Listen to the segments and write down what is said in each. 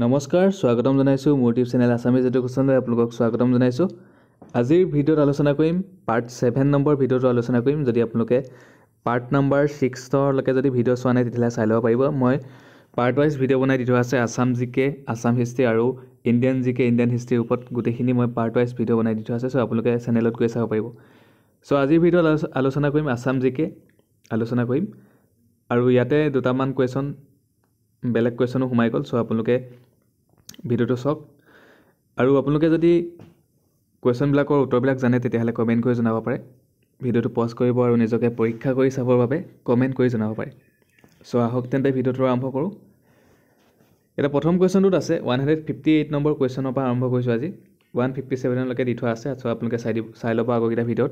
নমস্কাৰ স্বাগতম জনাইছোঁ মোৰ ইউটিউব চেনেল আছামিজ লৈ আপোনালোকক স্বাগতম জনাইছোঁ আজিৰ ভিডিঅ'ত আলোচনা কৰিম পাৰ্ট ছেভেন নম্বৰ ভিডিঅ'টো আলোচনা কৰিম যদি আপোনালোকে পাৰ্ট নম্বৰ ছিক্সলৈকে যদি ভিডিঅ' চোৱা নাই তেতিয়াহ'লে চাই ল'ব পাৰিব মই পাৰ্ট ৱাইজ ভিডিঅ' বনাই দি থোৱা আছে Assam G K Assam history আৰু ইণ্ডিয়ান জি কে ইণ্ডিয়ান হিষ্ট্ৰীৰ ওপৰত গোটেইখিনি মই পাৰ্ট ৱাইজ ভিডিঅ' বনাই দি থোৱা আছে চ' আপোনালোকে চেনেলত গৈ চাব পাৰিব চ' আজিৰ ভিডিঅ'ত আলোচনা কৰিম আছাম জি কে আলোচনা কৰিম আৰু ইয়াতে দুটামান কুৱেশ্যন বেলেগ কুৱেশ্যনো সোমাই গ'ল চ' আপোনালোকে ভিডিঅ'টো চাওক আৰু আপোনালোকে যদি কুৱেশ্যনবিলাকৰ উত্তৰবিলাক জানে তেতিয়াহ'লে কমেণ্ট কৰি জনাব পাৰে ভিডিঅ'টো পজ কৰিব আৰু নিজকে পৰীক্ষা কৰি চাবৰ বাবে কমেণ্ট কৰি জনাব পাৰে চ' আহক তেন্তে ভিডিঅ'টো আৰম্ভ কৰোঁ এতিয়া প্ৰথম কুৱেশ্যনটোত আছে one hundred fifty eight number কুৱেশ্যনৰ পৰা আৰম্ভ কৰিছোঁ আজি ওৱান ফিফটি ছেভেনলৈকে দি থোৱা আছে চ' আপোনালোকে চাই দিব চাই ল'ব আগৰকেইটা ভিডিঅ'ত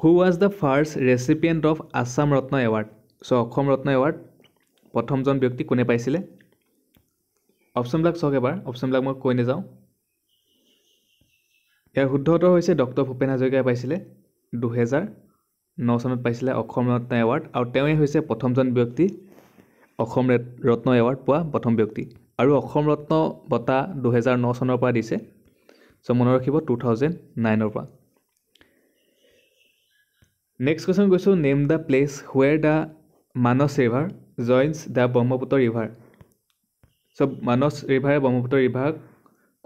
who was the first recipient of Assam Ratna award so' Assam Ratna award প্ৰথমজন ব্যক্তি কোনে পাইছিলে অপশ্যনবিলাক চাওক এবাৰ অপশ্যনবিলাক মই কৈ নাযাওঁ ইয়াৰ শুদ্ধ উত্তৰ হৈছে ডক্টৰ ভূপেন হাজৰিকাই পাইছিলে দুহেজাৰ ন চনত পাইছিলে অসম ৰত্ন এৱাৰ্ড আৰু তেওঁৱেই হৈছে প্ৰথমজন ব্যক্তি অসম ৰত্ন এৱাৰ্ড পোৱা প্ৰথম ব্যক্তি আৰু অসম ৰত্ন বঁটা দুহেজাৰ ন চনৰ পৰা দিছে চ' মনত ৰাখিব টু থাউজেণ্ড নাইনৰ পৰা নেক্সট কুৱেশ্যন কৈছোঁ name the place where the Manas river joins the Brahmaputra river so' Manas ৰিভাৰে ব্ৰহ্মপুত্ৰ ৰিভাৰক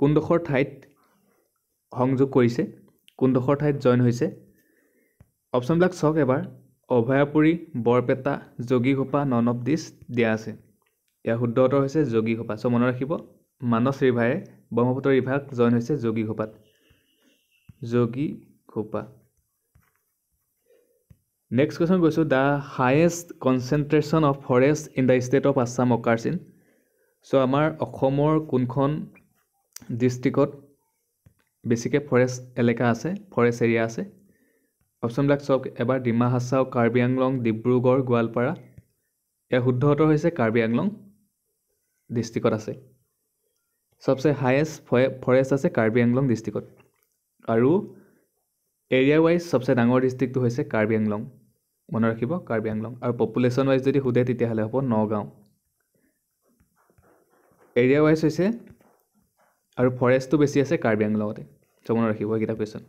কোনডোখৰ ঠাইত সংযোগ কৰিছে কোনডোখৰ ঠাইত জইন হৈছে অপশ্যনবিলাক চাওক এবাৰ Abhayapuri Barpeta Jogighopa none of this দিয়া আছে ইয়াৰ শুদ্ধ উত্তৰ হৈছে যোগীঘোপা চ' মনত ৰাখিব মানস ৰিভাৰে ব্ৰহ্মপুত্ৰ ৰিভাৰক জইন হৈছে যোগীসোপাত যোগীসোপা নেক্সট কুৱেশ্যন কৈছোঁ the highest concentration of forest in the state of Assam অকাৰচিন চ' আমাৰ অসমৰ কোনখন ডিষ্ট্ৰিকত বেছিকৈ ফৰেষ্ট এলেকা আছে ফৰেষ্ট এৰিয়া আছে অপশ্যনবিলাক চাওক এবাৰ ডিমা হাছাও কাৰ্বি আংলং ডিব্ৰুগড় গোৱালপাৰা ইয়াৰ শুদ্ধ উত্তৰ হৈছে কাৰ্বি আংলং ডিষ্ট্ৰিকত আছে চবচে হায়েষ্ট ফৰেষ্ট আছে কাৰ্বি আংলং ডিষ্ট্ৰিকত আৰু এৰিয়া ৱাইজ চবচে ডাঙৰ ডিষ্ট্ৰিক্টটো হৈছে কাৰ্বি আংলং মনত ৰাখিব কাৰ্বি আংলং আৰু পপুলেশ্যন ৱাইজ যদি সোধে তেতিয়াহ'লে হ'ব নগাঁও এৰিয়া ৱাইজ হৈছে আৰু ফৰেষ্টটো বেছি আছে কাৰ্বি আংলঙতে চ' মনত ৰাখিব এইকেইটা কুৱেশ্যন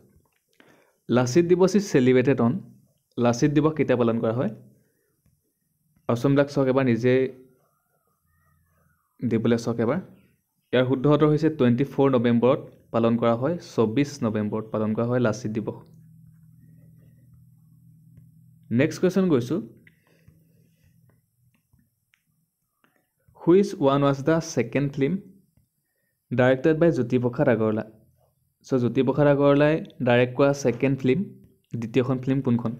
লাচিত দিৱস ইজ চেলিব্ৰেটেড অন লাচিত দিৱস কেতিয়া পালন কৰা হয় অসমবিলাক চাওক এবাৰ নিজে দিবলৈ চাওক এবাৰ ইয়াৰ শুদ্ধ উত্তৰ হৈছে টুৱেণ্টি ফ'ৰ নৱেম্বৰত পালন কৰা হয় চৌব্বিছ নৱেম্বৰত পালন কৰা হয় লাচিত দিৱস নেক্সট কুৱেশ্যন গৈছোঁ which one was the second film directed by Jyotiprasad Agarwala so' Jyotiprasad আগৰৱালাই ডাইৰেক্ট কৰা ছেকেণ্ড ফিল্ম দ্বিতীয়খন ফিল্ম কোনখন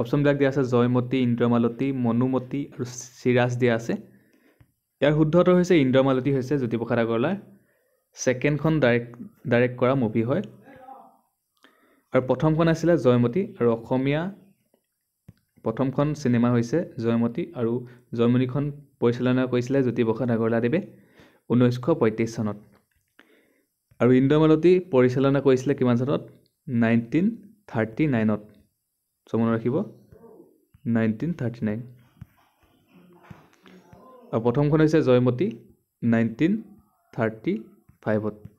অপশ্যনবিলাক দিয়া আছে জয়মতী ইন্দ্ৰমালতী মনুমতী আৰু চিৰাজ দিয়া আছে ইয়াৰ শুদ্ধ উত্তৰ হৈছে ইন্দ্ৰমালতী হৈছে জ্যোতিপ্ৰসাদ আগৰৱালাৰ ছেকেণ্ডখন ডাইৰেক্ট ডাইৰেক্ট কৰা মুভি হয় আৰু প্ৰথমখন আছিলে জয়মতী আৰু অসমীয়া প্ৰথমখন চিনেমা হৈছে জয়মতী আৰু জয়মতীখন পৰিচালনা কৰিছিলে জ্যোতিপ্ৰসাদ আগৰৱালাদেৱে ঊনৈছশ পঁয়ত্ৰিছ চনত আৰু ইন্দ্ৰমালতী পৰিচালনা কৰিছিলে কিমান চনত নাইনটিন থাৰ্টি নাইনত মনত ৰাখিব নাইনটিন থাৰ্টি নাইন আৰু প্ৰথমখন হৈছে জয়মতী নাইনটিন থাৰ্টি ফাইভত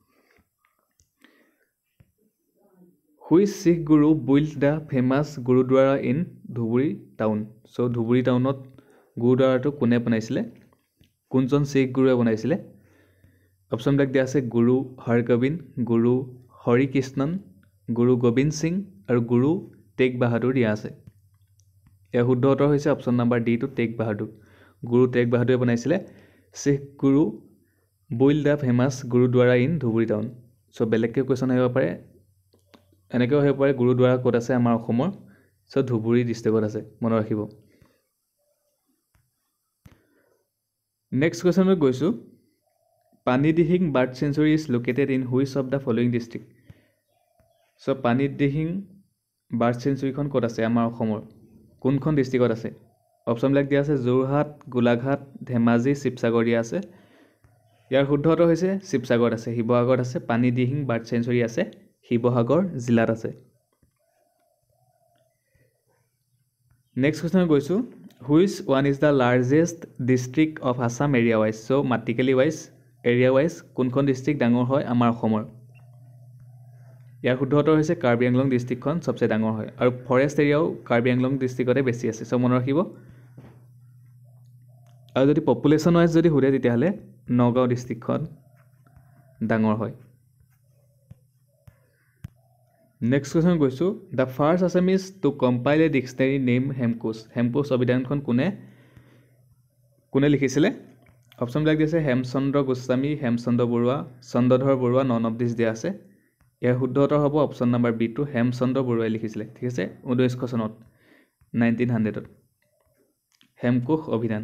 which Sikh guru build the famous gurudwara in Dhubri town so' Dhubri টাউনত গুৰুদ্বাৰাটো কোনে বনাইছিলে কোনজন শিখ গুৰুৱে বনাইছিলে অপশ্যনবিলাক দিয়া আছে গুৰু হৰগোবিন্দ গুৰু হৰি কৃষ্ণন গুৰু গোবিন্দ সিং আৰু গুৰু টেগ বাহাদুৰ দিয়া আছে ইয়াৰ শুদ্ধ উত্তৰ হৈছে option number D to Tegh Bahadur guru Tegh বাহাদুৰে বনাইছিলে Sikh guru build the famous gurudwara in Dhubri town so' বেলেগকৈ কুৱেশ্যন আহিব পাৰে এনেকৈও আহিব পাৰে গুৰুদ্বাৰা ক'ত আছে আমাৰ অসমৰ চ' ধুবুৰী ডিষ্ট্ৰিক্টত আছে মনত ৰাখিব নেক্সট কুৱেশ্যনত গৈছোঁ Dihing bird sanctuary is located in which of the following district so' Pani Dihing bird চেঞ্চুৰীখন ক'ত আছে আমাৰ অসমৰ কোনখন ডিষ্ট্ৰিক্টত আছে অপশ্যনবিলাক দিয়া আছে যোৰহাট গোলাঘাট ধেমাজি শিৱসাগৰ দিয়া আছে ইয়াৰ শুদ্ধ উত্তৰ হৈছে শিৱসাগৰত আছে শিৱসাগৰত আছে পানী দিহিং বাৰ্ড চেঞ্চুৰী আছে শিৱসাগৰ জিলাত আছে নেক্সট কুৱেশ্যন গৈছোঁ which one is the largest district of Assam area wise so' মাটিকালি ৱাইজ এৰিয়া ৱাইজ কোনখন ডিষ্ট্ৰিক্ট ডাঙৰ হয় আমাৰ অসমৰ ইয়াৰ শুদ্ধ উত্তৰ হৈছে কাৰ্বি আংলং ডিষ্ট্ৰিক্টখন চবচে ডাঙৰ হয় আৰু ফৰেষ্ট এৰিয়াও কাৰ্বি আংলং ডিষ্ট্ৰিক্টতে বেছি আছে চ' মনত ৰাখিব আৰু যদি পপুলেশ্যন ৱাইজ যদি সোধে তেতিয়াহ'লে নগাঁও ডিষ্ট্ৰিক্টখন ডাঙৰ হয় নেক্সট কুৱেশ্যন কৈছোঁ the first Assamese to compile a dictionary name Hemkosh Hemkosh অভিধানখন কোনে কোনে লিখিছিলে অপশ্যনবিলাক দিছে Hemchandra Goswami Hemchandra Barua Chandradhar Barua none of this দিয়া আছে ইয়াৰ শুদ্ধ উত্তৰ হ'ব option number B to Hemchandra বৰুৱাই লিখিছিলে ঠিক আছে ঊনৈছশ চনত নাইনটিন হাণ্ড্ৰেডত হেমকোষ অভিধান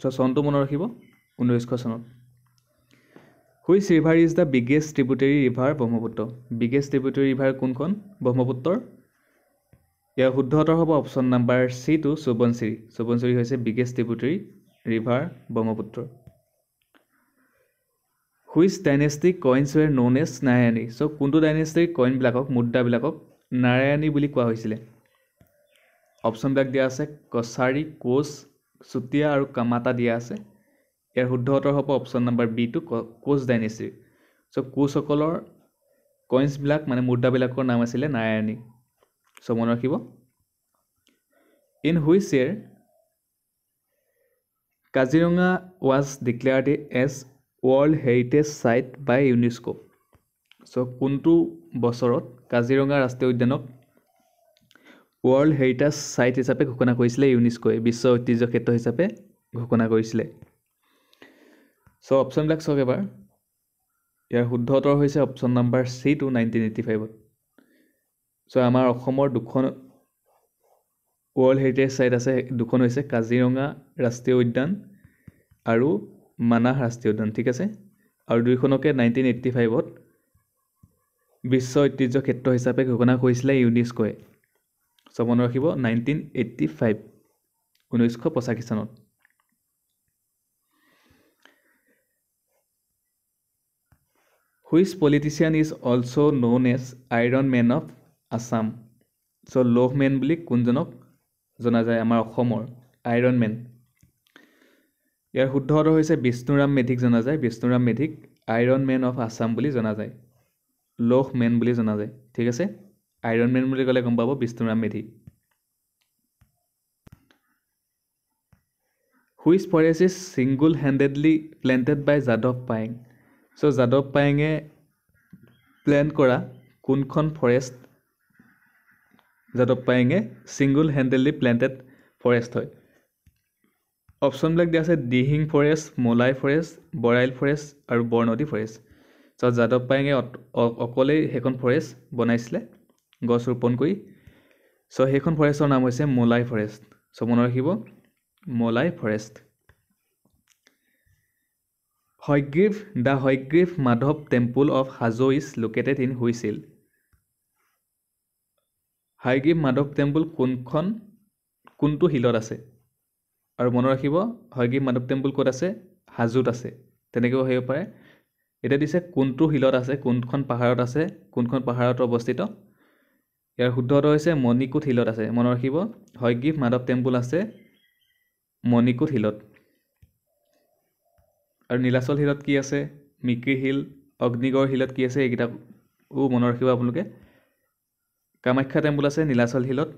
চ' চনটো মনত ৰাখিব ঊনৈছশ চনত which river is the biggest tributary river Brahmaputra biggest tributary river কোনখন ব্ৰহ্মপুত্ৰৰ ইয়াৰ শুদ্ধ উত্তৰ হ'ব option number C to Subansiri Subansiri হৈছে biggest tributary river Brahmaputra which dynastic coins were known as Narayani so' কোনটো ডাইনেষ্টিৰ কইনবিলাকক মুদ্ৰাবিলাকক নাৰায়ণী বুলি কোৱা হৈছিলে অপশ্যনবিলাক দিয়া আছে কছাৰী কোচ চুতীয়া আৰু কামাতা দিয়া আছে ইয়াৰ শুদ্ধ উত্তৰ হ'ব অপশ্যন নাম্বাৰ বি টো কোচ ডাইনেষ্টি চ' কোচসকলৰ কইনছবিলাক মানে মুদ্ৰাবিলাকৰ নাম আছিলে নাৰায়ণী চ' মনত ৰাখিব in which year Kaziranga was declared as world heritage site by UNESCO' so' কোনটো বছৰত কাজিৰঙা ৰাষ্ট্ৰীয় উদ্যানক ৱৰ্ল্ড হেৰিটেজ চাইট হিচাপে ঘোষণা কৰিছিলে ইউনেস্কোৱে বিশ্ব ঐতিহ্য ক্ষেত্ৰ হিচাপে ঘোষণা কৰিছিলে চ' অপশ্যনবিলাক চাওক এবাৰ ইয়াৰ শুদ্ধ উত্তৰ হৈছে option number C to nineteen eighty ফাইভত চ' আমাৰ অসমৰ দুখন ৱৰ্ল্ড হেৰিটেজ চাইট আছে দুখন হৈছে কাজিৰঙা ৰাষ্ট্ৰীয় উদ্যান আৰু মানাহ ৰাষ্ট্ৰীয় উদ্যান ঠিক আছে আৰু দুইখনকে নাইনটিন এইটটি ফাইভত বিশ্ব ঐতিহ্য ক্ষেত্ৰ হিচাপে ঘোষণা কৰিছিলে ইউনেস্কোৱে চ' মনত ৰাখিব নাইনটিন এইটটি ফাইভ ঊনৈছশ পঁচাশী চনত which politician is also' known as iron man of Assam so' লহ মেন বুলি কোনজনক জনা যায় আমাৰ অসমৰ আইৰণ মেন ইয়াৰ শুদ্ধ উত্তৰ হৈছে বিষ্ণুৰাম মেধিক জনা যায় বিষ্ণুৰাম মেধিক আইৰণ মেন অফ আছাম বুলি জনা যায় লহ মেন বুলি জনা যায় ঠিক আছে আইৰণ মেন বুলি ক'লে গম পাব Bishnuram Medhi which forest is single handedly planted by যাদৱ পায়েং চ' যাদৱ পায়েঙে প্লেন কৰা কোনখন ফৰেষ্ট যাদৱ পায়েঙে ছিংগুল হেণ্ডেডলি প্লেণ্টেড ফৰেষ্ট হয় অপশ্যনবিলাক দিয়া আছে Dihing forest Molai forest Barail forest আৰু বৰনদী ফৰেষ্ট চ' যাদৱ পায়েঙে অকলেই সেইখন ফৰেষ্ট বনাইছিলে গছ ৰোপণ কৰি চ' সেইখন ফৰেষ্টৰ নাম হৈছে মলাই ফৰেষ্ট চ' মনত ৰাখিব Malai forest Hayagriva the Hayagriva Madhava temple of Hajo is located in which hill Hayagriva Madhava temple কোনখন কোনটো শিলত আছে আৰু মনত ৰাখিব হয়গ্ৰীভ মাধৱ টেম্পুল ক'ত আছে হাজোত আছে তেনেকৈও আহিব পাৰে এতিয়া দিছে কোনটো শিলত আছে কোনখন পাহাৰত আছে কোনখন পাহাৰত অৱস্থিত ইয়াৰ শুদ্ধ উত্তৰ হৈছে মণিকোট শিলত আছে মনত ৰাখিব হয়গ্ৰীভ মাধৱ টেম্পুল আছে মণিকোট শিলত আৰু নীলাচল শিলত কি আছে মিকিৰ হিল অগ্নিগড় হিলত কি আছে এইকেইটাও মনত ৰাখিব আপোনালোকে কামাখ্যা টেম্পল আছে নীলাচল হিলত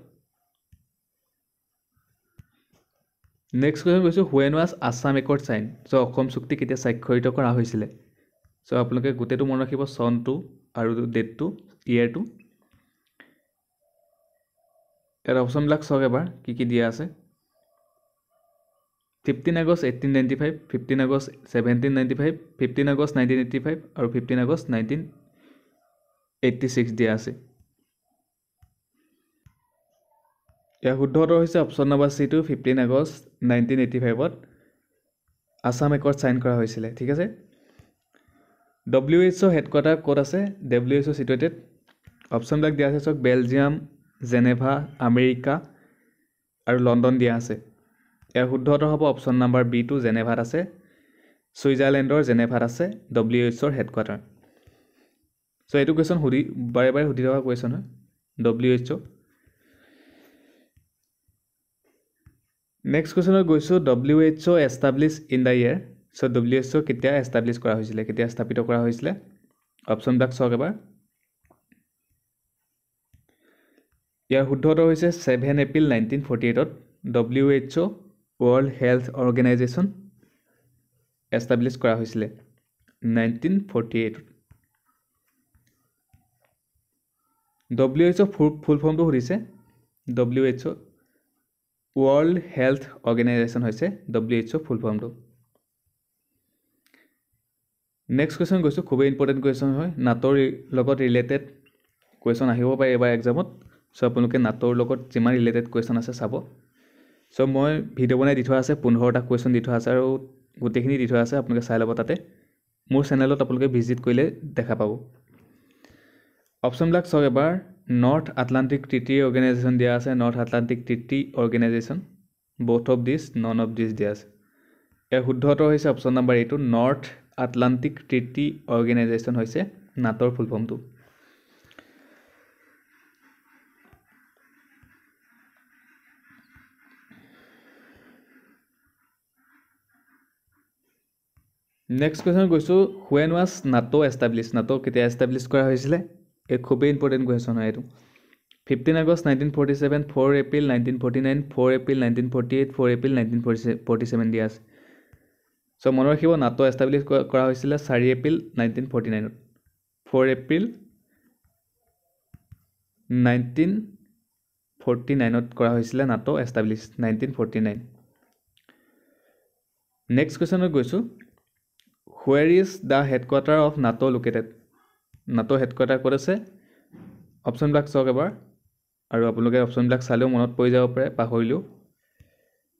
নেক্সট কুৱেশ্যন কৈছোঁ when was Assam accord sign so' Assam চুক্তি কেতিয়া স্বাক্ষৰিত কৰা হৈছিলে চ' আপোনালোকে গোটেইটো মনত ৰাখিব চনটো আৰু ডেটটো ইয়েৰটো ইয়াত অপশ্যনবিলাক চাওক এবাৰ কি কি দিয়া আছে fifteen August eighteen ninety five fifteen August seventeen ninety five fifteen August nineteen eighty five আৰু fifteen August nineteen eighty six দিয়া আছে ইয়াৰ শুদ্ধ উত্তৰ হৈছে option number C to fifteen August nineteen eighty ফাইভত আছাম একৰ্ড ছাইন কৰা হৈছিলে ঠিক আছে ডব্লিউ এইচ অ' হেডকোৱাৰ্টাৰ ক'ত আছে ডব্লিউ এইচ অ' ছিটুৱেটেড অপশ্যনবিলাক দিয়া আছে চাওক বেলজিয়াম জেনেভা আমেৰিকা আৰু লণ্ডন দিয়া আছে ইয়াৰ শুদ্ধ উত্তৰ হ'ব অপশ্যন নাম্বাৰ বি টো জেনেভাত আছে ছুইজাৰলেণ্ডৰ জেনেভাত আছে ডব্লিউ এইচৰ হেডকোৱাৰ্টাৰ ছ' এইটো কুৱেশ্যন সুধি বাৰে বাৰে সুধি থকা কুৱেশ্যন হয় ডব্লিউ এইচ অ' নেক্সট কুৱেশ্যনত গৈছোঁ W H O' establish in the year so' W H O' কেতিয়া এষ্টাব্লিছ কৰা হৈছিলে কেতিয়া স্থাপিত কৰা হৈছিলে অপশ্যনবিলাক চাওক এবাৰ ইয়াৰ শুদ্ধ উত্তৰ হৈছে ছেভেন এপ্ৰিল নাইনটিন ফৰ্টি এইটত W H O' world health organisation establish কৰা হৈছিলে নাইনটিন ফৰ্টি এইটত ডব্লিউ এইচ অ' ফুল ফৰ্মটো সুধিছে W H O' world health organisation হৈছে ডব্লিউ এইচ অ' ফুল ফৰ্মটো নেক্সট কুৱেশ্যন গৈছোঁ খুবেই ইম্পৰ্টেণ্ট কুৱেশ্যন হয় নাটৰ লগত ৰিলেটেড কুৱেশ্যন আহিব পাৰে এইবাৰ এক্সামত চ' আপোনালোকে নাটৰ লগত যিমান ৰিলেটেড কুৱেশ্যন আছে চাব চ' মই ভিডিঅ' বনাই দি থোৱা আছে পোন্ধৰটা কুৱেশ্যন দি থোৱা আছে আৰু গোটেইখিনি দি থোৱা আছে আপোনালোকে চাই ল'ব তাতে মোৰ চেনেলত আপোনালোকে ভিজিট কৰিলে দেখা পাব অপশ্যনবিলাক চাওক এবাৰ নৰ্থ আটলাণ্টিক ট্ৰিটি অৰ্গেনাইজেশ্যন দিয়া আছে North Atlantic treaty organisation both of this none of this দিয়া আছে এই শুদ্ধ উত্তৰ হৈছে অপশ্যন নাম্বাৰ এইটো নৰ্থ আটলাণ্টিক ট্ৰিটি অৰ্গেনাইজেশ্যন হৈছে নাটৰ ফুলফৰ্মটো নেক্সট কুৱেশ্যন কৈছোঁ when was NATO establish NATO কেতিয়া এষ্টাব্লিছ কৰা হৈছিলে এই খুবেই ইম্পৰ্টেণ্ট কুৱেশ্যন হয় এইটো fifteen August nineteen forty seven four April nineteen forty nine four April nineteen forty eight four April nineteen forty forty seven দিয়া আছে চ' মনত ৰাখিব নাটো এষ্টাব্লিছ কৰা হৈছিলে চাৰি এপ্ৰিল নাইনটিন ফৰ্টি নাইনত ফ'ৰ এপ্ৰিল নাইনটিন ফৰ্টি নাইনত কৰা হৈছিলে NATO establish nineteen forty nine next কুৱেশ্যনত গৈছোঁ where is the headquarter of NATO located NATO headquarter ক'ত আছে অপশ্যনবিলাক চাওক এবাৰ আৰু আপোনালোকে অপশ্যনবিলাক চালেও মনত পৰি যাব পাৰে পাহৰিলেও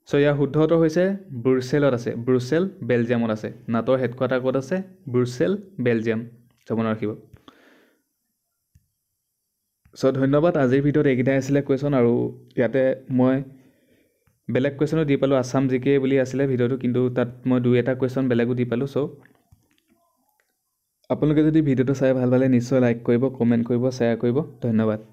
চ' ইয়াৰ শুদ্ধ উত্তৰ হৈছে ব্ৰুচেলত আছে ব্ৰুচেল বেলজিয়ামত আছে নাটৰ হেডকোৱাৰ্টাৰ ক'ত আছে ব্ৰুচেল বেলজিয়াম চাব নাৰাখিব চ' ধন্যবাদ আজিৰ ভিডিঅ'ত এইকেইটাই আছিলে কুৱেশ্যন আৰু ইয়াতে মই বেলেগ কুৱেশ্যনো দি পালোঁ আছাম জি কে বুলি আছিলে ভিডিঅ'টো কিন্তু তাত মই দুই এটা কুৱেশ্যন বেলেগো দি পালোঁ চ' আপোনালোকে যদি ভিডিঅ'টো চাই ভাল পালে নিশ্চয় লাইক কৰিব কমেণ্ট কৰিব শ্বেয়াৰ কৰিব ধন্যবাদ